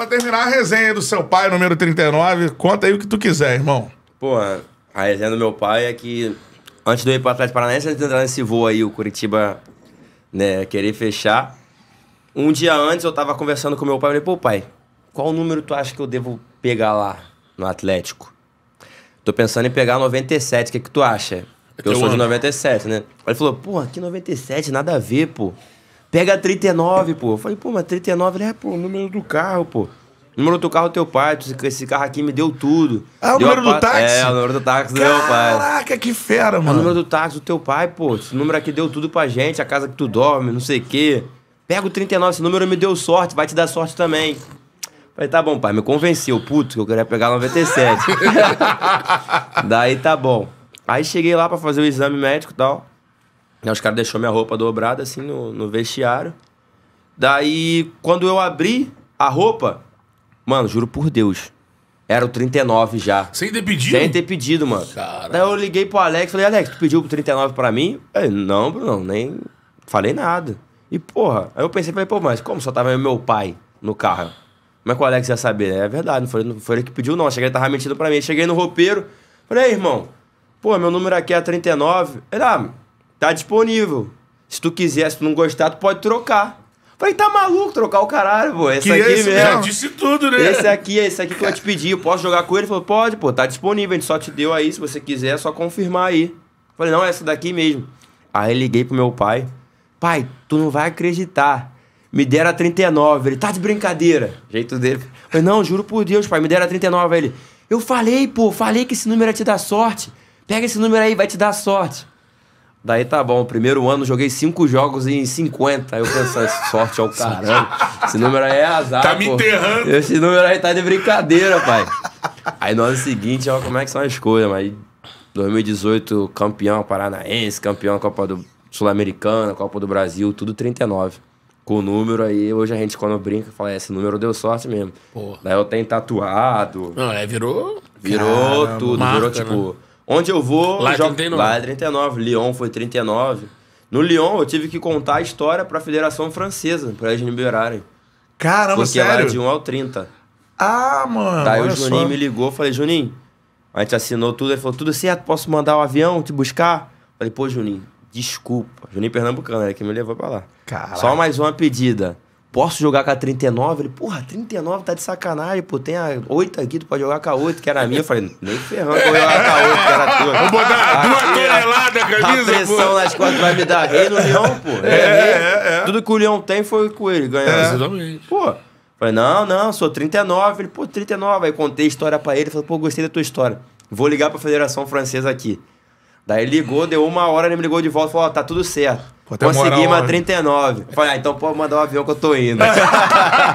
pra terminar a resenha do seu pai, número 39, conta aí o que tu quiser, irmão. Pô, a resenha do meu pai é que antes de eu ir pra Atlético Paranaense, antes de entrar nesse voo aí, o Curitiba, né, querer fechar. Um dia antes eu tava conversando com meu pai, eu falei, pô, pai, qual número tu acha que eu devo pegar lá no Atlético? Tô pensando em pegar 97, o que, que tu acha? É eu sou de 97, né? Ele falou, pô, que 97, nada a ver, pô. Pega 39, pô. Eu falei, pô, mas 39 ele é, pô, o número do carro, pô. O número do carro do é teu pai, esse carro aqui me deu tudo. Ah, o deu número a... do táxi? É, o número do táxi meu pai. Caraca, que fera, mano. É o número do táxi do teu pai, pô. Esse número aqui deu tudo pra gente, a casa que tu dorme, não sei o quê. Pega o 39, esse número me deu sorte, vai te dar sorte também. Falei, tá bom, pai, me convenceu, puto, que eu queria pegar 97. Daí tá bom. Aí cheguei lá para fazer o exame médico e tal. Aí os caras deixaram minha roupa dobrada assim no, no vestiário. Daí, quando eu abri a roupa, mano, juro por Deus, era o 39 já. Sem ter pedido? Sem ter pedido, mano. Caramba. Daí eu liguei pro Alex, falei, Alex, tu pediu pro 39 pra mim? Ele, não, Bruno, nem falei nada. E, porra, aí eu pensei, falei, pô, mas como só tava meu pai no carro? Como é que o Alex ia saber? É verdade, não foi, não foi ele que pediu, não. Cheguei, ele tava mentindo pra mim. Cheguei no roupeiro, falei, irmão, pô, meu número aqui é 39. Ele, ah, Tá disponível. Se tu quiser, se tu não gostar, tu pode trocar. Falei, tá maluco trocar o caralho, pô. Esse que aqui esse, mesmo. Já disse tudo, né? Esse aqui, esse aqui que eu te pedi, eu posso jogar com ele? Ele falou, pode, pô, tá disponível, a gente só te deu aí, se você quiser, é só confirmar aí. Falei, não, é essa daqui mesmo. Aí liguei pro meu pai. Pai, tu não vai acreditar. Me deram a 39. Ele, tá de brincadeira. Jeito dele. Falei, não, juro por Deus, pai, me deram a 39. Aí ele, eu falei, pô, falei que esse número ia te dar sorte. Pega esse número aí, vai te dar sorte. Daí tá bom, primeiro ano joguei cinco jogos em 50. Aí eu pensei, sorte ao é caramba. Esse número aí é azar. Tá me pô. enterrando. Esse número aí tá de brincadeira, pai. Aí no ano seguinte, ó, como é que são as coisas, mas 2018, campeão paranaense, campeão Copa do Sul-Americana, Copa do Brasil, tudo 39. Com o número aí, hoje a gente quando brinca, fala, é, esse número deu sorte mesmo. Porra. Daí eu tenho tatuado. Não, é, virou. Virou Caramba, tudo, marca, virou tipo. Né? Onde eu vou. Lá é jogo... 39. Lá é 39. Lyon foi 39. No Lyon, eu tive que contar a história para a Federação Francesa, para eles liberarem. Caramba, Porque sério? Porque lá é de 1 ao 30. Ah, mano. Daí o Juninho só. me ligou, falei, Juninho, a gente assinou tudo, ele falou, tudo certo, posso mandar o um avião te buscar? Falei, pô, Juninho, desculpa. Juninho Pernambucano, ele é que me levou para lá. Caraca. Só mais uma pedida posso jogar com a 39? Ele, porra, 39 tá de sacanagem, pô. Tem a 8 aqui, tu pode jogar com a 8, que era a minha. Eu falei, nem ferrando que eu vou jogar com a 8, que era a tua. Vou botar tá duas toneladas a A tá pressão nas quatro vai me dar rei no leão, pô. É é, é, é, é, Tudo que o leão tem foi com ele ganhar. É. Exatamente. Pô. Falei, não, não, sou 39. Ele, pô, 39. Aí contei a história pra ele. Falei, pô, gostei da tua história. Vou ligar pra Federação Francesa aqui. Daí ligou, deu uma hora, ele me ligou de volta e falou, ó, oh, tá tudo certo. Consegui uma 39. falei, ah, então pode mandar o um avião que eu tô indo.